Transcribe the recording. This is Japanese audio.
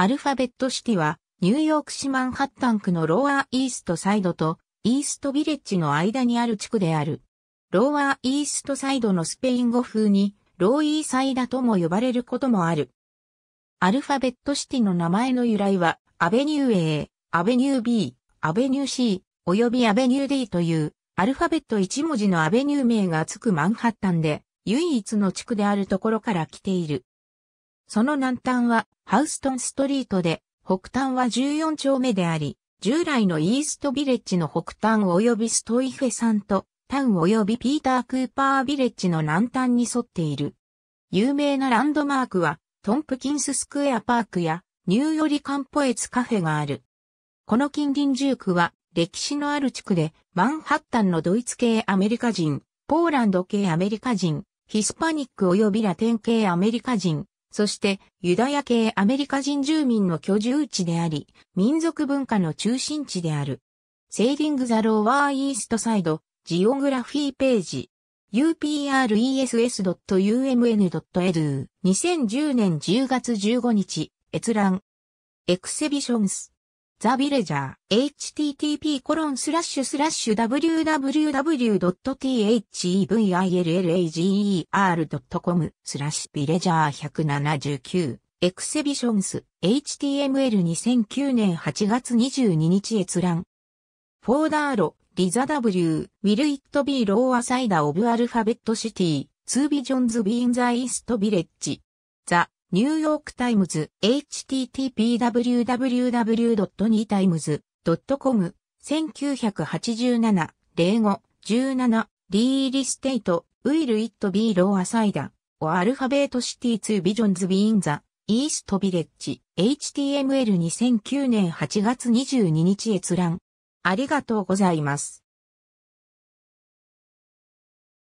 アルファベットシティは、ニューヨーク市マンハッタン区のローアーイーストサイドと、イーストビレッジの間にある地区である。ローアーイーストサイドのスペイン語風に、ローイーサイダとも呼ばれることもある。アルファベットシティの名前の由来は、アベニュー A、アベニュー B、アベニュー C、およびアベニュー D という、アルファベット1文字のアベニュー名がつくマンハッタンで、唯一の地区であるところから来ている。その南端はハウストンストリートで、北端は14丁目であり、従来のイーストビレッジの北端及びストイフェさんと、タウン及びピーター・クーパービレッジの南端に沿っている。有名なランドマークは、トンプキンススクエアパークや、ニューヨリカンポエツカフェがある。この近隣住区は、歴史のある地区で、マンハッタンのドイツ系アメリカ人、ポーランド系アメリカ人、ヒスパニック及びラテン系アメリカ人、そしてユダヤ系アメリカ人住民の居住地であり、民族文化の中心地である。セーリング・ザ・ローワー・イースト・サイド、ジオグラフィーページ。upress.umn.edu2010 年10月15日、閲覧。エクセビションス。ザ・ビレジャー、http コロンスラッシュスラッシュ www.thevillage.com r スラッシュビレジャー179エクセビションス HTML2009 年8月22日閲覧フォーダーロ、リザ W、ウィル・イット・ビー・ロー・アサイダ・オブ・アルファベット・シティ、ツービジョンズ・ビーン・ザ・イースト・ビレッジザ・ニューヨークタイムズ、http://www.newtimes.com、1987、05、17、リーリステイト、ウィル・イット・ビー・ロー・アサイダ、オ・アルファベート・シティ・ツー・ビジョンズ・ビーン・ザ、イースト・ビレッジ、HTML2009 年8月22日閲覧。ありがとうございます。